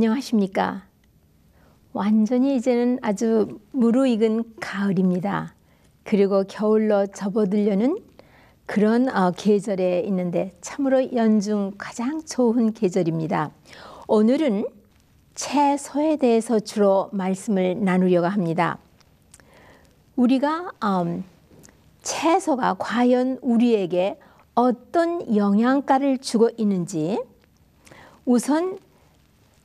안녕하십니까? 완전히 이제는 아주 무르익은 가을입니다. 그리고 겨울로 접어들려는 그런 어, 계절에 있는데 참으로 연중 가장 좋은 계절입니다. 오늘은 채소에 대해서 주로 말씀을 나누려고 합니다. 우리가 음, 채소가 과연 우리에게 어떤 영양가를 주고 있는지 우선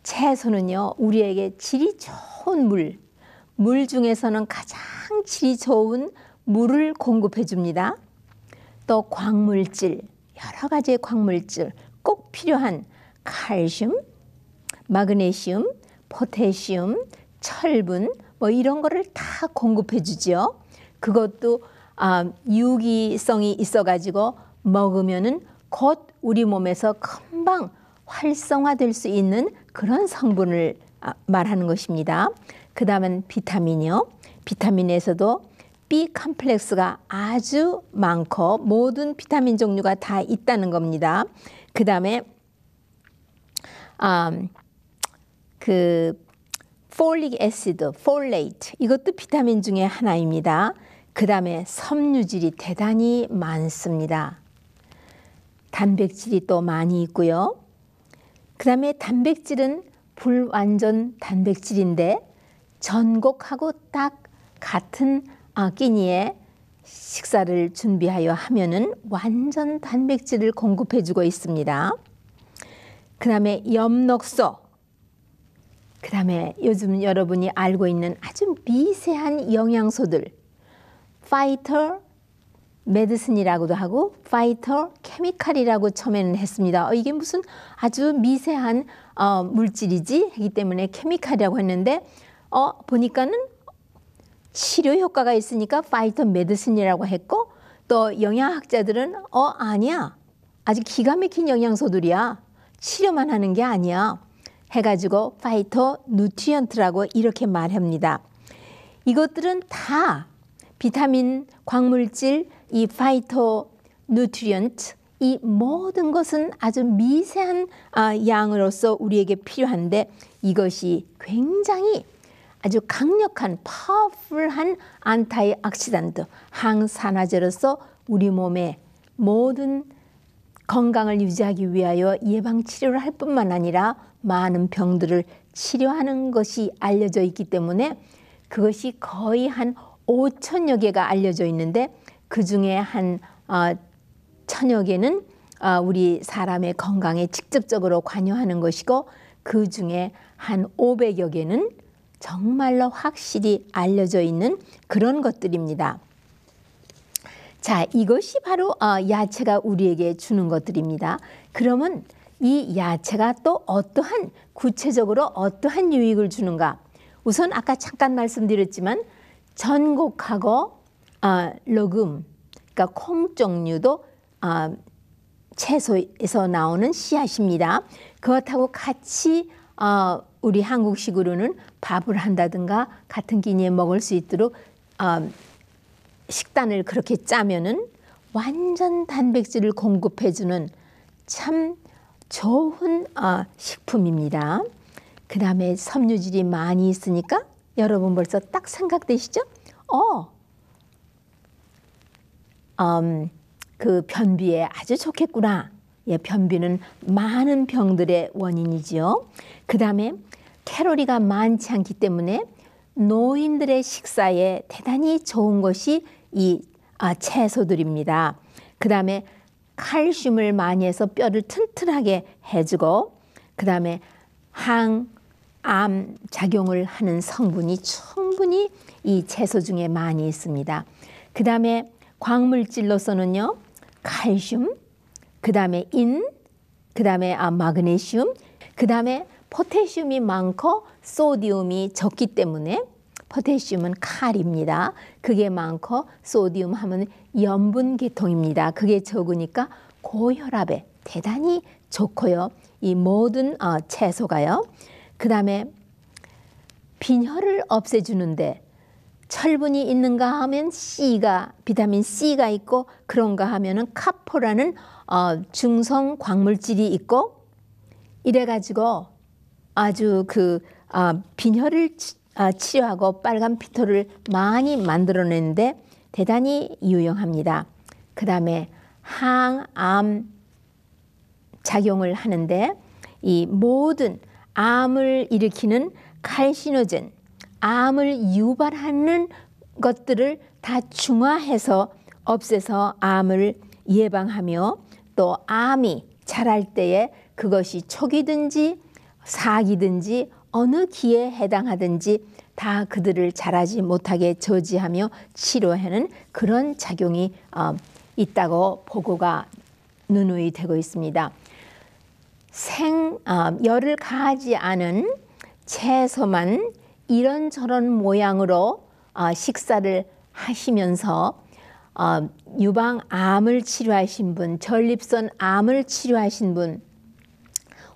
채소는요, 우리에게 질이 좋은 물, 물 중에서는 가장 질이 좋은 물을 공급해 줍니다. 또 광물질, 여러 가지의 광물질, 꼭 필요한 칼슘, 마그네슘, 포테슘, 철분, 뭐 이런 거를 다 공급해 주죠. 그것도 아, 유기성이 있어가지고 먹으면은 곧 우리 몸에서 금방 활성화될 수 있는 그런 성분을 아, 말하는 것입니다. 그 다음은 비타민이요. 비타민에서도 B 컴플렉스가 아주 많고 모든 비타민 종류가 다 있다는 겁니다. 아, 그 다음에 음, 그 폴릭 애시드, 폴레이트 이것도 비타민 중에 하나입니다. 그 다음에 섬유질이 대단히 많습니다. 단백질이 또 많이 있고요. 그 다음에 단백질은 불완전 단백질인데 전곡하고 딱 같은 끼니에 식사를 준비하여 하면은 완전 단백질을 공급해 주고 있습니다. 그 다음에 엽록소. 그 다음에 요즘 여러분이 알고 있는 아주 미세한 영양소들. 파이터, 메드슨이라고도 하고 파이터 케미칼이라고 처음에는 했습니다. 어, 이게 무슨 아주 미세한 어, 물질이지 하기 때문에 케미칼이라고 했는데 어, 보니까는 치료 효과가 있으니까 파이터 메드슨이라고 했고 또 영양학자들은 어 아니야 아주 기가 막힌 영양소들이야 치료만 하는 게 아니야 해가지고 파이터 누트리언트라고 이렇게 말합니다. 이것들은 다 비타민, 광물질, 이파이터뉴트리언트이 모든 것은 아주 미세한 아, 양으로서 우리에게 필요한데 이것이 굉장히 아주 강력한 파워풀한 안타이악시단트 항산화제로서 우리 몸의 모든 건강을 유지하기 위하여 예방 치료를 할 뿐만 아니라 많은 병들을 치료하는 것이 알려져 있기 때문에 그것이 거의 한 5천여 개가 알려져 있는데 그 중에 한 어, 천여 개는 어, 우리 사람의 건강에 직접적으로 관여하는 것이고 그 중에 한 500여 개는 정말로 확실히 알려져 있는 그런 것들입니다. 자, 이것이 바로 어, 야채가 우리에게 주는 것들입니다. 그러면 이 야채가 또 어떠한 구체적으로 어떠한 유익을 주는가? 우선 아까 잠깐 말씀드렸지만 전곡하고 아, 녹음, 그러니까 콩 종류도 아, 채소에서 나오는 씨앗입니다. 그것하고 같이 어, 우리 한국식으로는 밥을 한다든가 같은 기니에 먹을 수 있도록 어, 식단을 그렇게 짜면은 완전 단백질을 공급해주는 참 좋은 어, 식품입니다. 그 다음에 섬유질이 많이 있으니까 여러분 벌써 딱 생각되시죠? 어, 음, 그 변비에 아주 좋겠구나. 예, 변비는 많은 병들의 원인이지요. 그 다음에 캐로리가 많지 않기 때문에 노인들의 식사에 대단히 좋은 것이 이 아, 채소들입니다. 그 다음에 칼슘을 많이 해서 뼈를 튼튼하게 해주고, 그 다음에 항암 작용을 하는 성분이 충분히 이 채소 중에 많이 있습니다. 그 다음에 광물질로서는요, 칼슘, 그 다음에 인, 그 다음에 아, 마그네슘, 그 다음에 포테슘이 많고 소디움이 적기 때문에 포테슘은 칼입니다. 그게 많고 소디움 하면 염분 계통입니다. 그게 적으니까 고혈압에 대단히 좋고요. 이 모든 어, 채소가요. 그 다음에 빈혈을 없애주는데 철분이 있는가 하면 C가 비타민 C가 있고 그런가 하면은 카포라는 어, 중성 광물질이 있고 이래 가지고 아주 그 아, 빈혈을 치, 아, 치료하고 빨간 피토를 많이 만들어내는데 대단히 유용합니다. 그 다음에 항암 작용을 하는데 이 모든 암을 일으키는 칼시노젠 암을 유발하는 것들을 다 중화해서 없애서 암을 예방하며 또 암이 자랄 때에 그것이 초기든지 사기든지 어느 기에 해당하든지 다 그들을 자라지 못하게 저지하며 치료하는 그런 작용이 어, 있다고 보고가 누누이 되고 있습니다. 생 어, 열을 가하지 않은 채소만 이런저런 모양으로 어, 식사를 하시면서 어, 유방암을 치료하신 분, 전립선 암을 치료하신 분,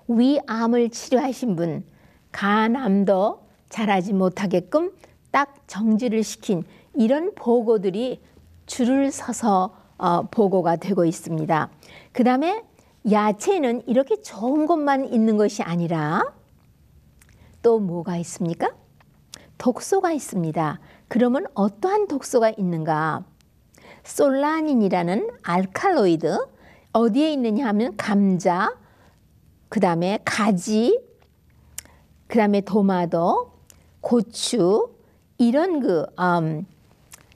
위암을 치료하신 분, 간암도 자라지 못하게끔 딱 정지를 시킨 이런 보고들이 줄을 서서 어, 보고가 되고 있습니다. 그 다음에 야채는 이렇게 좋은 것만 있는 것이 아니라 또 뭐가 있습니까? 독소가 있습니다. 그러면 어떠한 독소가 있는가? 솔라닌이라는 알칼로이드 어디에 있느냐 하면 감자, 그 다음에 가지, 그 다음에 도마도, 고추 이런 그 음,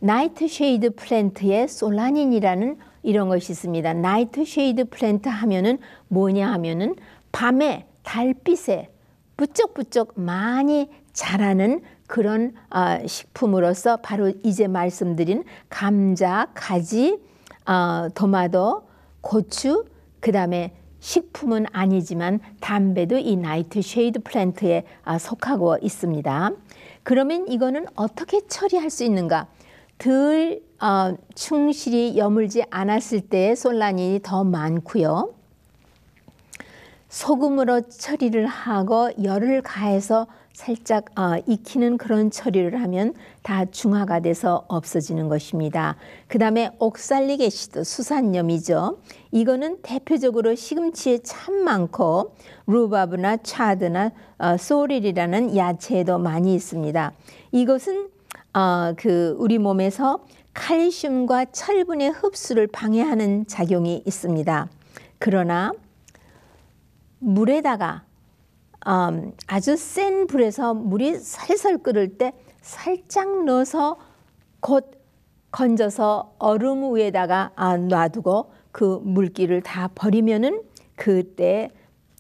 나이트 쉐이드 플랜트에 솔라닌이라는 이런 것이 있습니다. 나이트 쉐이드 플랜트 하면은 뭐냐 하면은 밤에 달빛에 부쩍부쩍 많이 자라는 그런 아, 식품으로서 바로 이제 말씀드린 감자, 가지, 도마도, 아, 고추, 그 다음에 식품은 아니지만 담배도 이 나이트 쉐이드 플랜트에 아, 속하고 있습니다. 그러면 이거는 어떻게 처리할 수 있는가? 덜 어, 충실히 여물지 않았을 때의 솔라닌이 더 많고요. 소금으로 처리를 하고 열을 가해서 살짝 어, 익히는 그런 처리를 하면 다 중화가 돼서 없어지는 것입니다. 그 다음에 옥살리게시드 수산염이죠. 이거는 대표적으로 시금치에 참 많고 루바브나 차드나 어, 소릴이라는 야채에도 많이 있습니다. 이것은 어, 그 우리 몸에서 칼슘과 철분의 흡수를 방해하는 작용이 있습니다. 그러나 물에다가 음, 아주 센 불에서 물이 살살 끓을 때 살짝 넣어서 곧 건져서 얼음 위에다가 아, 놔두고 그 물기를 다 버리면은 그때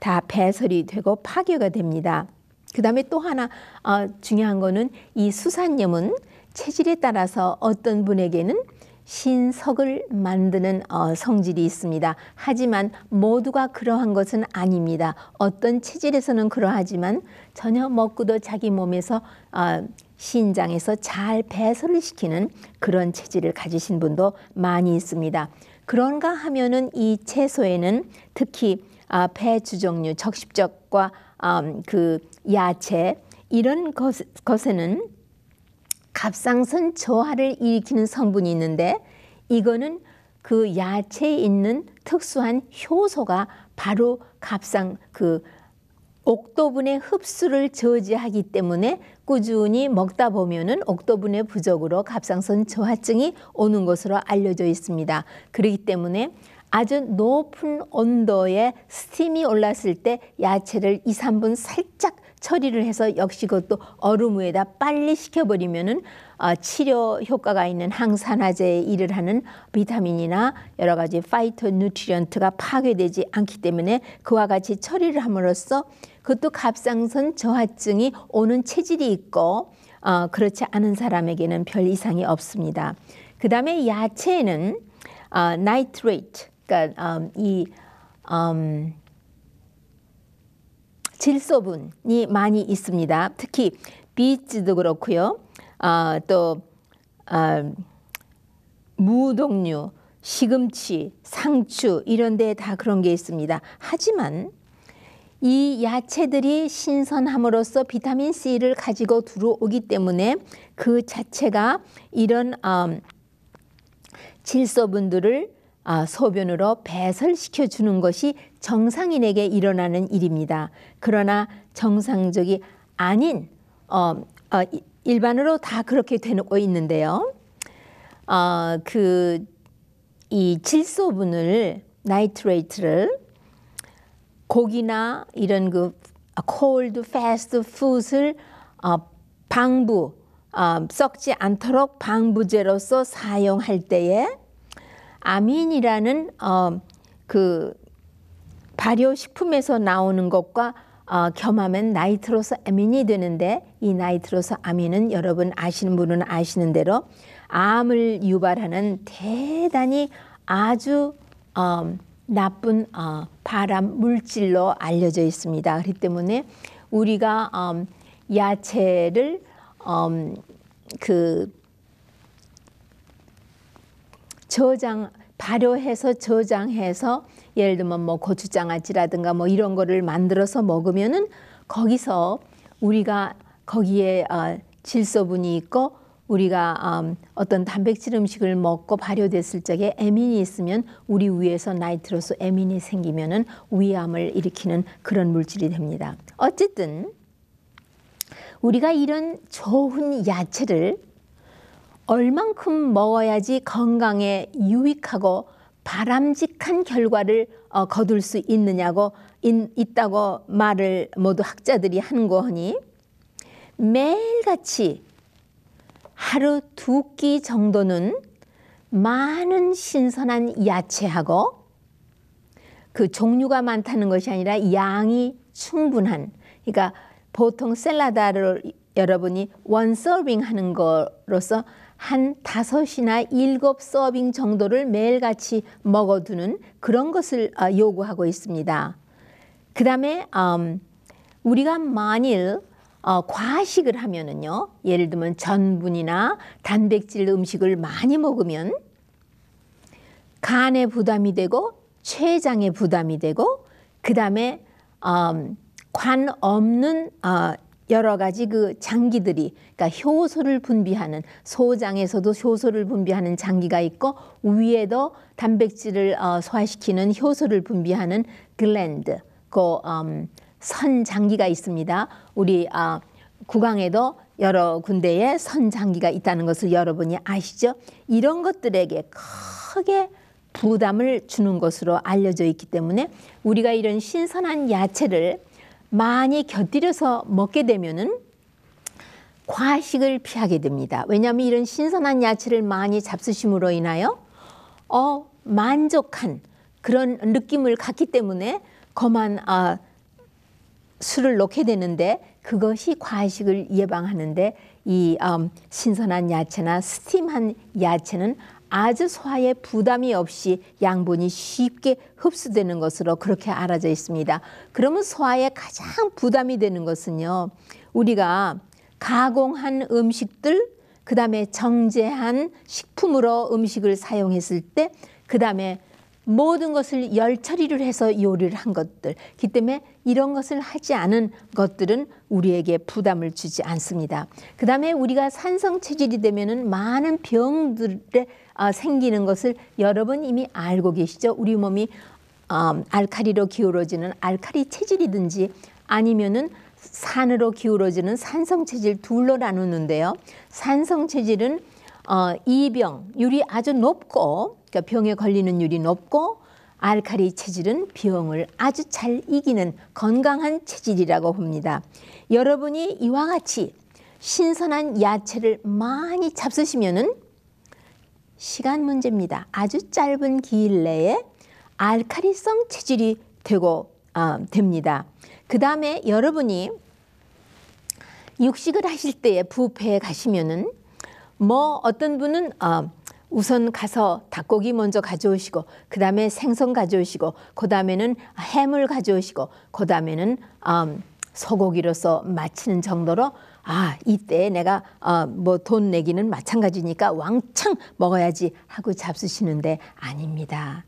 다 배설이 되고 파괴가 됩니다. 그 다음에 또 하나 어, 중요한 거는 이 수산염은 체질에 따라서 어떤 분에게는 신석을 만드는 어, 성질이 있습니다. 하지만 모두가 그러한 것은 아닙니다. 어떤 체질에서는 그러하지만 전혀 먹고도 자기 몸에서 어, 신장에서 잘 배설을 시키는 그런 체질을 가지신 분도 많이 있습니다. 그런가 하면은 이 채소에는 특히 아, 배추종류, 적십적과 음, 그 야채 이런 것, 것에는 갑상선 저하를 일으키는 성분이 있는데 이거는 그 야채에 있는 특수한 효소가 바로 갑상 그 옥도분의 흡수를 저지하기 때문에 꾸준히 먹다 보면은 옥도분의 부족으로 갑상선 저하증이 오는 것으로 알려져 있습니다. 그렇기 때문에 아주 높은 온도에 스팀이 올랐을 때 야채를 2, 3분 살짝 처리를 해서 역시 그것도 얼음 위에다 빨리 식혀버리면은 어, 치료 효과가 있는 항산화제의 일을 하는 비타민이나 여러 가지 파이터 뉴트리언트가 파괴되지 않기 때문에 그와 같이 처리를 함으로써 그것도 갑상선 저하증이 오는 체질이 있고 어, 그렇지 않은 사람에게는 별 이상이 없습니다. 그 다음에 야채에는 어, 아, 나이트레이트, 그러니까 음, 이 음, 질소분이 많이 있습니다. 특히 비치도 그렇고요. 아, 또 아, 무동류, 시금치, 상추 이런 데 다 그런 게 있습니다. 하지만 이 야채들이 신선함으로써 비타민 C를 가지고 들어오기 때문에 그 자체가 이런 음, 질소분들을 아, 소변으로 배설시켜 주는 것이 정상인에게 일어나는 일입니다. 그러나 정상적이 아닌 어, 어, 일반으로 다 그렇게 되고 있는데요. 어, 그이 질소분을 나이트레이트를 고기나 이런 그 콜드 패스트 푸드를 방부 어, 썩지 않도록 방부제로서 사용할 때에 아민이라는 어, 그 발효식품에서 나오는 것과 어, 겸하면 나이트로스 아민이 되는데 이 나이트로스 아민은 여러분 아시는 분은 아시는 대로 암을 유발하는 대단히 아주 어, 나쁜 어, 발암 물질로 알려져 있습니다. 그렇기 때문에 우리가 음, 야채를 음, 그 저장 발효해서 저장해서 예를 들면 뭐 고추장아찌라든가 뭐 이런 거를 만들어서 먹으면은 거기서 우리가 거기에 어, 질소분이 있고 우리가 음, 어떤 단백질 음식을 먹고 발효됐을 적에 에민이 있으면 우리 위에서 나이트로스 에민이 생기면은 위암을 일으키는 그런 물질이 됩니다. 어쨌든 우리가 이런 좋은 야채를 얼만큼 먹어야지 건강에 유익하고 바람직한 결과를 어, 거둘 수 있느냐고 인, 있다고 말을 모두 학자들이 하는 거니 매일같이 하루 두 끼 정도는 많은 신선한 야채하고 그 종류가 많다는 것이 아니라 양이 충분한 그러니까 보통 샐러드를 여러분이 원 서빙 하는 거로서 한5섯이나 일곱 서빙 정도를 매일같이 먹어두는 그런 것을 어, 요구하고 있습니다. 그 다음에 음, 우리가 만일 어, 과식을 하면은요, 예를 들면 전분이나 단백질 음식을 많이 먹으면 간에 부담이 되고 췌장에 부담이 되고 그 다음에 음, 관 없는 어, 여러 가지 그 장기들이 그러니까 효소를 분비하는 소장에서도 효소를 분비하는 장기가 있고 위에도 단백질을 어, 소화시키는 효소를 분비하는 글랜드 그 음, 선장기가 있습니다. 우리 아, 구강에도 여러 군데에 선장기가 있다는 것을 여러분이 아시죠? 이런 것들에게 크게 부담을 주는 것으로 알려져 있기 때문에 우리가 이런 신선한 야채를 많이 곁들여서 먹게 되면은 과식을 피하게 됩니다. 왜냐하면 이런 신선한 야채를 많이 잡수심으로 인하여 어 만족한 그런 느낌을 갖기 때문에 거만 아, 술을 놓게 되는데 그것이 과식을 예방하는데 이 음, 신선한 야채나 스팀한 야채는 아주 소화에 부담이 없이 양분이 쉽게 흡수되는 것으로 그렇게 알아져 있습니다. 그러면 소화에 가장 부담이 되는 것은요. 우리가 가공한 음식들, 그 다음에 정제한 식품으로 음식을 사용했을 때, 그 다음에 모든 것을 열처리를 해서 요리를 한 것들. 기 때문에 이런 것을 하지 않은 것들은 우리에게 부담을 주지 않습니다. 그 다음에 우리가 산성 체질이 되면은 많은 병들에 어, 생기는 것을 여러분 이미 알고 계시죠. 우리 몸이 어, 알카리로 기울어지는 알카리 체질이든지 아니면은 산으로 기울어지는 산성 체질 둘로 나누는데요. 산성 체질은 어, 이병 율이 아주 높고 그러니까 병에 걸리는 율이 높고 알칼리 체질은 병을 아주 잘 이기는 건강한 체질이라고 봅니다. 여러분이 이와 같이 신선한 야채를 많이 잡수시면은 시간 문제입니다. 아주 짧은 기일 내에 알칼리성 체질이 되고 어, 됩니다. 그 다음에 여러분이 육식을 하실 때에 부페에 가시면은 뭐 어떤 분은 어, 우선 가서 닭고기 먼저 가져오시고 그 다음에 생선 가져오시고 그 다음에는 해물 가져오시고 그 다음에는 음, 소고기로서 마치는 정도로 아 이때 내가 어, 뭐돈 내기는 마찬가지니까 왕창 먹어야지 하고 잡수시는데 아닙니다.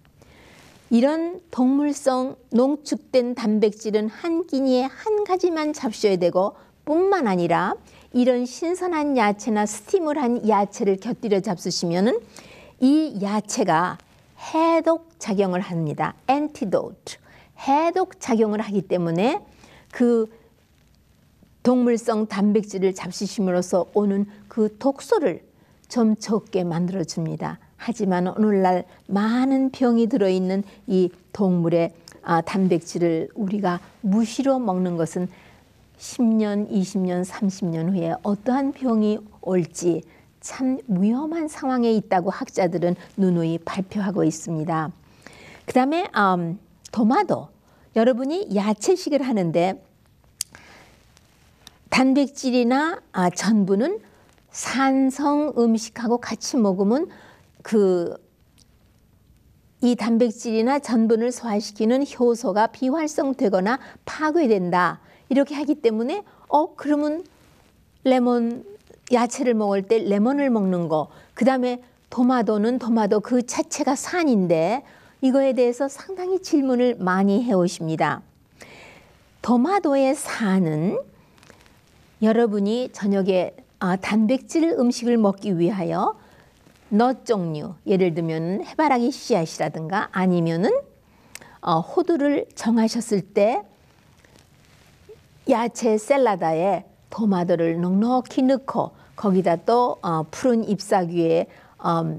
이런 동물성 농축된 단백질은 한 끼니에 한 가지만 잡수셔야 되고 뿐만 아니라 이런 신선한 야채나 스팀을 한 야채를 곁들여 잡수시면은 이 야채가 해독 작용을 합니다. antidote. 해독 작용을 하기 때문에 그 동물성 단백질을 잡수심으로써 오는 그 독소를 좀 적게 만들어 줍니다. 하지만 오늘날 많은 병이 들어 있는 이 동물의 아, 단백질을 우리가 무시로 먹는 것은 10년, 20년, 30년 후에 어떠한 병이 올지 참 위험한 상황에 있다고 학자들은 누누이 발표하고 있습니다. 그 다음에 음, 도마도 여러분이 야채식을 하는데 단백질이나 아, 전분은 산성 음식하고 같이 먹으면 그 이 단백질이나 전분을 소화시키는 효소가 비활성되거나 파괴된다. 이렇게 하기 때문에 어 그러면 레몬 야채를 먹을 때 레몬을 먹는 거 그다음에 도마도는 도마도 그 자체가 산인데 이거에 대해서 상당히 질문을 많이 해 오십니다. 도마도의 산은 여러분이 저녁에 아, 단백질 음식을 먹기 위하여 넛 종류 예를 들면 해바라기 씨앗이라든가 아니면은 어, 호두를 정하셨을 때 야채 샐러드에 토마토를 넉넉히 넣고 거기다 또 어, 푸른 잎사귀에 어,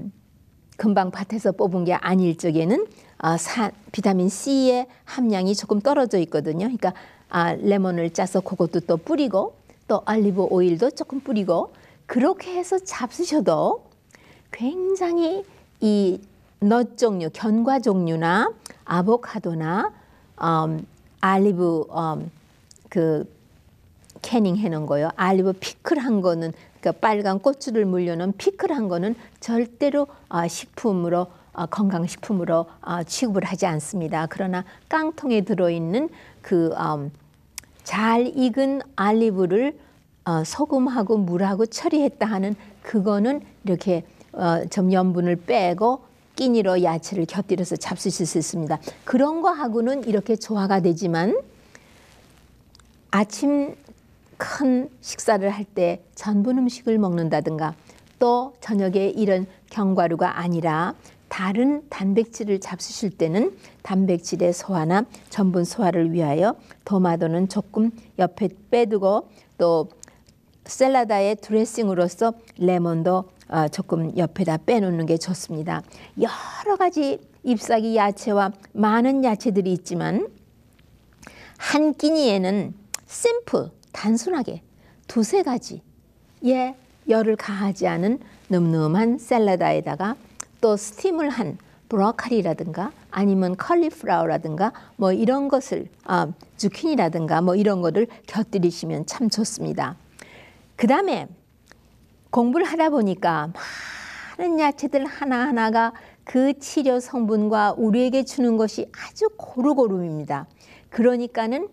금방 밭에서 뽑은 게 아닐 적에는 어, 사, 비타민 C의 함량이 조금 떨어져 있거든요. 그러니까 아, 레몬을 짜서 그것도 또 뿌리고 또 알리브 오일도 조금 뿌리고 그렇게 해서 잡수셔도 굉장히 이넛 종류, 견과 종류나 아보카도나 음, 알리브 음, 그 캐닝 해놓은 거요. 알리브 피클 한 거는 그러니까 빨간 고추를 물려놓은 피클 한 거는 절대로 아, 식품으로 아, 건강식품으로 아, 취급을 하지 않습니다. 그러나 깡통에 들어있는 그잘 음, 익은 알리브를 어, 소금하고 물하고 처리했다 하는 그거는 이렇게 어, 좀 연분을 빼고 끼니로 야채를 곁들여서 잡수실 수 있습니다. 그런 거하고는 이렇게 조화가 되지만 아침 큰 식사를 할 때 전분 음식을 먹는다든가 또 저녁에 이런 견과류가 아니라 다른 단백질을 잡수실 때는 단백질의 소화나 전분 소화를 위하여 도마도는 조금 옆에 빼두고 또샐러드의 드레싱으로서 레몬도 어, 조금 옆에다 빼놓는 게 좋습니다. 여러 가지 잎사귀 야채와 많은 야채들이 있지만 한 끼니에는 s 플 단순하게 두세 가지예 열을 가하지 않은 늠름한 샐러드에다가또 스팀을 한 브로콜리라든가 아니면 컬리플라워라든가 뭐 이런 것을 아, 주키니라든가 뭐 이런 거를 곁들이시면 참 좋습니다. 그 다음에 공부를 하다 보니까 많은 야채들 하나하나가 그 치료 성분과 우리에게 주는 것이 아주 고루고루입니다. 그러니까는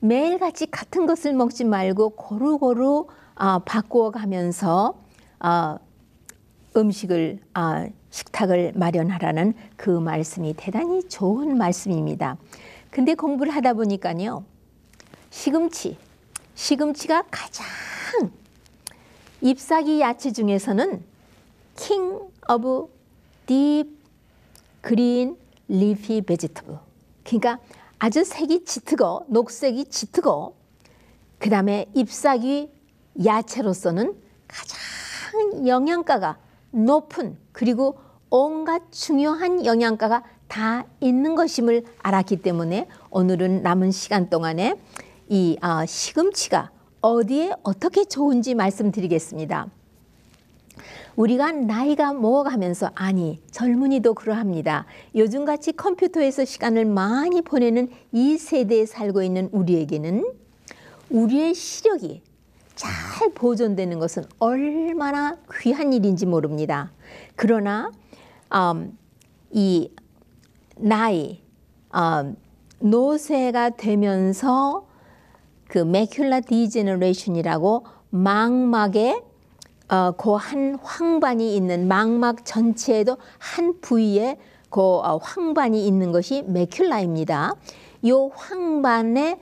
매일같이 같은 것을 먹지 말고 고루고루 아, 바꾸어 가면서 아, 음식을 아, 식탁을 마련하라는 그 말씀이 대단히 좋은 말씀입니다. 근데 공부를 하다 보니까요. 시금치, 시금치가 가장 잎사귀 야채 중에서는 king of deep g r 그러니까 아주 색이 짙고 녹색이 짙고 그 다음에 잎사귀 야채로서는 가장 영양가가 높은 그리고 온갖 중요한 영양가가 다 있는 것임을 알았기 때문에 오늘은 남은 시간 동안에 이 어, 시금치가 어디에 어떻게 좋은지 말씀드리겠습니다. 우리가 나이가 먹어가면서 아니 젊은이도 그러합니다. 요즘같이 컴퓨터에서 시간을 많이 보내는 이 세대에 살고 있는 우리에게는 우리의 시력이 잘 보존되는 것은 얼마나 귀한 일인지 모릅니다. 그러나 음, 이 나이 음, 노쇠가 되면서 그 맥큘라 디제너레이션이라고 망막에 어, 그한 황반이 있는 망막 전체에도 한 부위에 그 어, 황반이 있는 것이 메큘라입니다. 요 황반에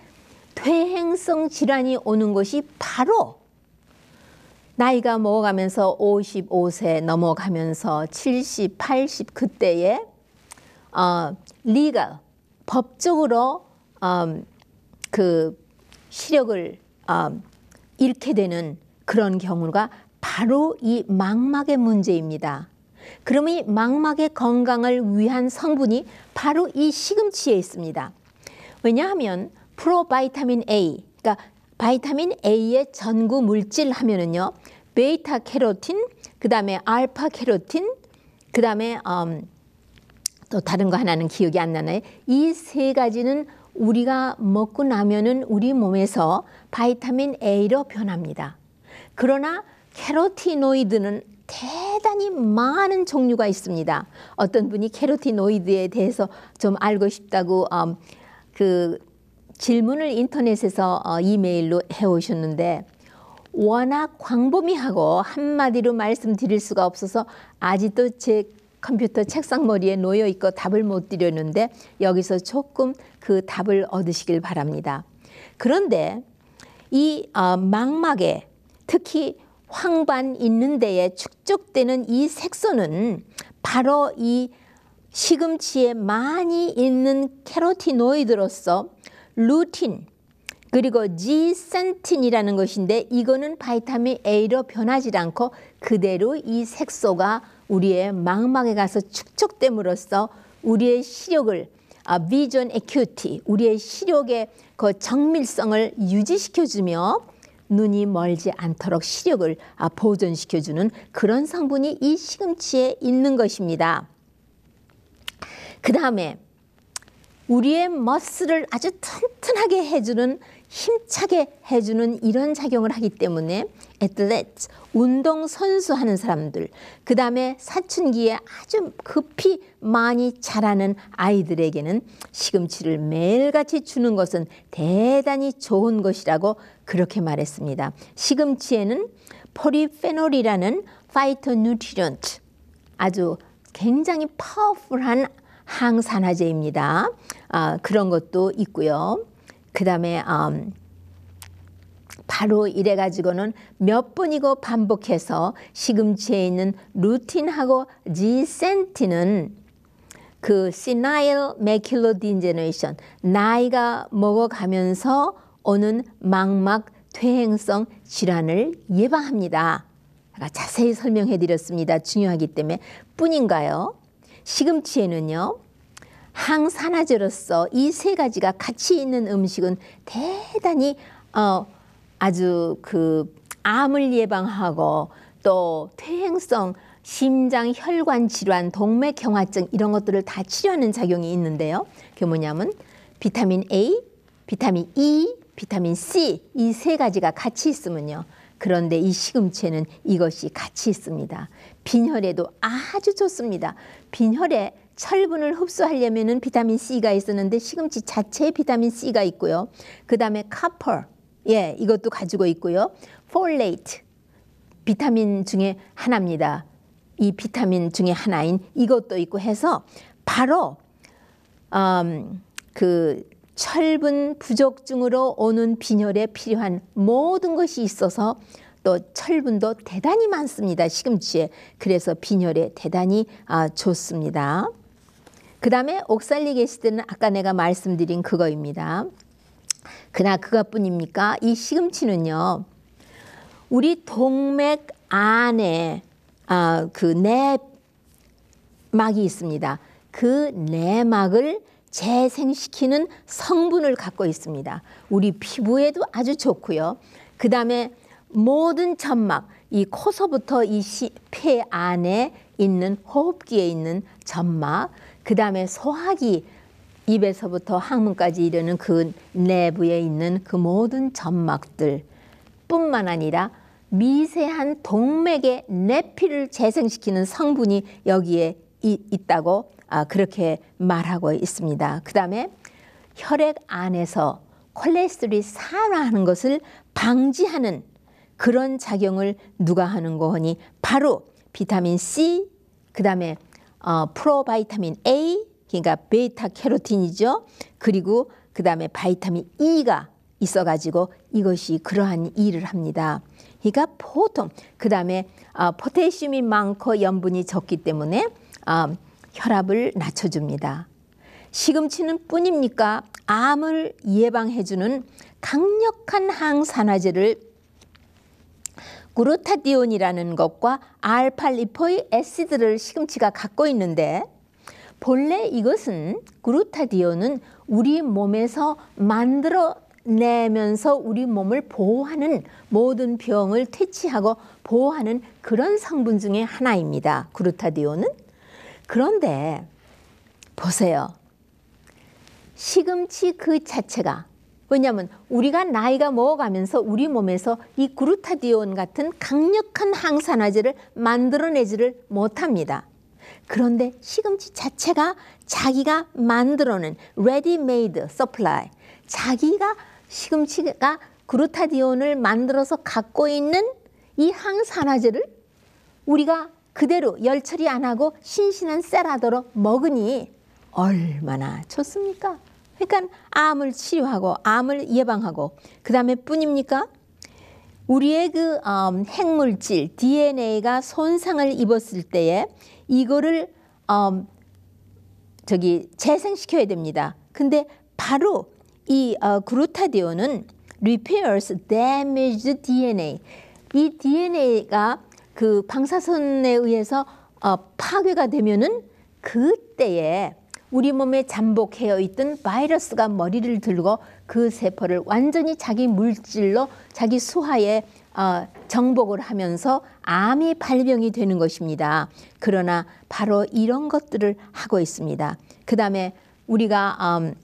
퇴행성 질환이 오는 것이 바로 나이가 먹어가면서 55세 넘어가면서 70, 80 그때에 어, 리가 법적으로 어, 그 시력을 어, 잃게 되는 그런 경우가 바로 이 망막의 문제입니다. 그러이 망막의 건강을 위한 성분이 바로 이 시금치에 있습니다. 왜냐하면 프로바이타민 A, 그러니까 바이타민 A의 전구 물질 하면은요, 베타 캐로틴, 그 다음에 알파 캐로틴, 그 다음에 음, 또 다른 거 하나는 기억이 안나나이세 가지는 우리가 먹고 나면은 우리 몸에서 바이타민 A로 변합니다. 그러나 캐로티노이드는 대단히 많은 종류가 있습니다. 어떤 분이 캐로티노이드에 대해서 좀 알고 싶다고 음, 그 질문을 인터넷에서 어, 이메일로 해오셨는데 워낙 광범위하고 한마디로 말씀드릴 수가 없어서 아직도 제 컴퓨터 책상 머리에 놓여 있고 답을 못 드렸는데 여기서 조금 그 답을 얻으시길 바랍니다. 그런데 이 어, 망막에 특히 황반 있는 데에 축적되는 이 색소는 바로 이 시금치에 많이 있는 캐로티노이드로서 루틴 그리고 지센틴이라는 것인데 이거는 바이타민 A로 변하지 않고 그대로 이 색소가 우리의 망막에 가서 축적됨으로써 우리의 시력을 아, 비전 에큐티 우리의 시력의 그 정밀성을 유지시켜주며 눈이 멀지 않도록 시력을 아, 보존시켜주는 그런 성분이 이 시금치에 있는 것입니다. 그 다음에 우리의 머슬을 아주 튼튼하게 해주는 힘차게 해주는 이런 작용을 하기 때문에 athletes 운동 선수 하는 사람들, 그 다음에 사춘기에 아주 급히 많이 자라는 아이들에게는 시금치를 매일같이 주는 것은 대단히 좋은 것이라고 그렇게 말했습니다. 시금치에는 포리페놀이라는 파이터 뉴트리언트, 아주 굉장히 파워풀한 항산화제입니다. 아, 그런 것도 있고요. 그 다음에 음, 바로 이래 가지고는 몇 번이고 반복해서 시금치에 있는 루틴하고 지센티는 그 시나일 메킬로 디 a c u l a 나이가 먹어가면서 오는 망막 퇴행성 질환을 예방합니다. 제가 자세히 설명해 드렸습니다. 중요하기 때문에 뿐인가요? 시금치에는요. 항산화제로서 이 세 가지가 같이 있는 음식은 대단히 어, 아주 그 암을 예방하고 또 퇴행성 심장 혈관 질환, 동맥경화증 이런 것들을 다 치료하는 작용이 있는데요. 그게 뭐냐면 비타민 A, 비타민 E, 비타민 C 이 세 가지가 같이 있으면요. 그런데 이 시금치에는 이것이 같이 있습니다. 빈혈에도 아주 좋습니다. 빈혈에 철분을 흡수하려면 비타민 C가 있었는데 시금치 자체에 비타민 C가 있고요. 그 다음에 카퍼, 예, 이것도 가지고 있고요. 폴레이트 비타민 중에 하나입니다. 이 비타민 중에 하나인 이것도 있고 해서 바로 음, 그 철분 부족증으로 오는 빈혈에 필요한 모든 것이 있어서 또 철분도 대단히 많습니다. 시금치에. 그래서 빈혈에 대단히 아, 좋습니다. 그 다음에 옥살리게시드는 아까 내가 말씀드린 그거입니다. 그나 그것뿐입니까? 이 시금치는요. 우리 동맥 안에 아, 그 내막이 있습니다. 그 내막을 재생시키는 성분을 갖고 있습니다. 우리 피부에도 아주 좋고요. 그 다음에 모든 점막, 이 코서부터 이 폐 안에 있는 호흡기에 있는 점막, 그 다음에 소화기, 입에서부터 항문까지 이르는 그 내부에 있는 그 모든 점막들 뿐만 아니라 미세한 동맥의 내피를 재생시키는 성분이 여기에 이, 있다고 아, 그렇게 말하고 있습니다. 그 다음에 혈액 안에서 콜레스테롤이 산화하는 것을 방지하는 그런 작용을 누가 하는 거니 바로 비타민 C, 그 다음에 어, 프로바이타민 A, 그러니까 베타 캐로틴이죠. 그리고 그 다음에 바이타민 E가 있어가지고 이것이 그러한 일을 합니다. 그러니까 보통 그 다음에 어, 아, 포테시이 많고 염분이 적기 때문에 어, 혈압을 낮춰줍니다. 시금치는 뿐입니까? 암을 예방해주는 강력한 항산화제를 구루타디온이라는 것과 알팔리포의 에시드를 시금치가 갖고 있는데 본래 이것은 그루타디온은 우리 몸에서 만들어 내면서 우리 몸을 보호하는 모든 병을 퇴치하고 보호하는 그런 성분 중의 하나입니다. 그루타디온은. 그런데 보세요. 시금치 그 자체가 왜냐하면 우리가 나이가 먹어가면서 우리 몸에서 이 그루타디온 같은 강력한 항산화제를 만들어내지를 못합니다. 그런데 시금치 자체가 자기가 만들어낸 ready-made supply, 자기가 시금치가 그루타디온을 만들어서 갖고 있는 이 항산화제를 우리가 그대로 열처리 안 하고 신신한 쌀라더로 먹으니 얼마나 좋습니까? 그러니까 암을 치유하고 암을 예방하고 그 다음에 뿐입니까? 우리의 그 음, 핵물질 DNA가 손상을 입었을 때에 이거를 어, 저기 재생시켜야 됩니다. 근데 바로 이 어, 그루타디온은 repairs damaged DNA. 이 DNA가 그 방사선에 의해서 어, 파괴가 되면은 그때에 우리 몸에 잠복해 있던 바이러스가 머리를 들고 그 세포를 완전히 자기 물질로 자기 소화에 어, 정복을 하면서 암이 발병이 되는 것입니다. 그러나 바로 이런 것들을 하고 있습니다. 그 다음에 우리가 음,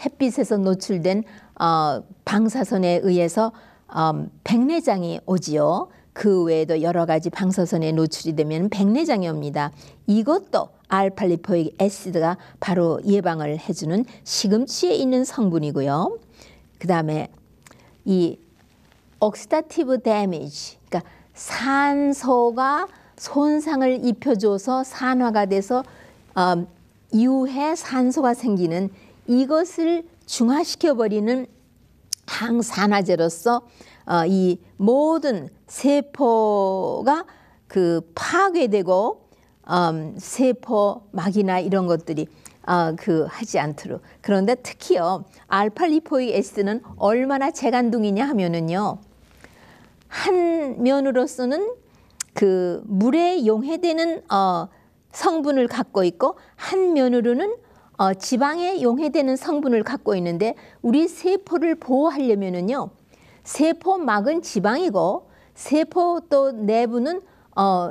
햇빛에서 노출된 어, 방사선에 의해서 음, 백내장이 오지요. 그 외에도 여러 가지 방사선에 노출이 되면 백내장이 옵니다. 이것도 알팔리포익 에시드가 바로 예방을 해주는 시금치에 있는 성분이고요. 그 다음에 이 옥시다티브 데미지 그러니까 산소가 손상을 입혀줘서 산화가 돼서 어, 음, 유해 산소가 생기는 이것을 중화시켜 버리는 항산화제로서 어, 이 모든 세포가 그 파괴되고 어, 음, 세포막이나 이런 것들이 어, 그 하지 않도록 그런데 특히요 알파 리포이에스는 얼마나 재간둥이냐 하면은요 한 면으로서는 그 물에 용해되는 어, 성분을 갖고 있고 한 면으로는 어, 지방에 용해되는 성분을 갖고 있는데 우리 세포를 보호하려면은요 세포막은 지방이고 세포 또 내부는 어,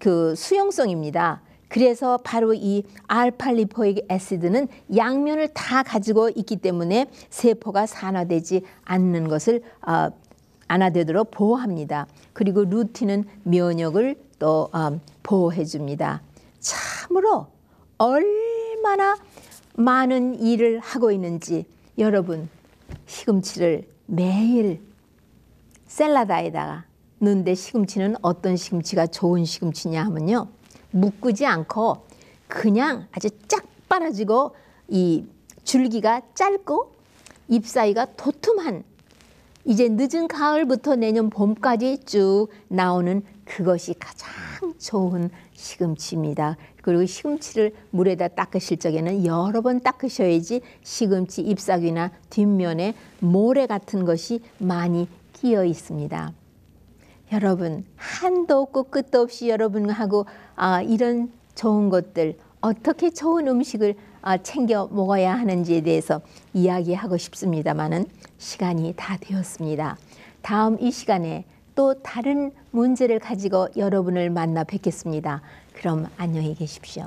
그 수용성입니다. 그래서 바로 이 알팔리포익 애시드는 양면을 다 가지고 있기 때문에 세포가 산화되지 않는 것을 어, 안아되도록 보호합니다. 그리고 루틴은 면역을 또 음, 어, 보호해 줍니다. 참으로 얼마나 많은 일을 하고 있는지 여러분 시금치를 매일 샐러다에다가 넣는데 시금치는 어떤 시금치가 좋은 시금치냐 하면요. 묶지 않고 그냥 아주 쫙 빨아지고 이 줄기가 짧고 잎 사이가 도톰한 이제 늦은 가을부터 내년 봄까지 쭉 나오는 그것이 가장 좋은 시금치입니다. 그리고 시금치를 물에다 닦으실 적에는 여러 번 닦으셔야지 시금치 잎사귀나 뒷면에 모래 같은 것이 많이 끼어 있습니다. 여러분 한도 없고 끝도 없이 여러분하고 아, 이런 좋은 것들 어떻게 좋은 음식을 아, 챙겨 먹어야 하는지에 대해서 이야기하고 싶습니다만은 시간이 다 되었습니다. 다음 이 시간에 또 다른 문제를 가지고 여러분을 만나 뵙겠습니다. 그럼 안녕히 계십시오.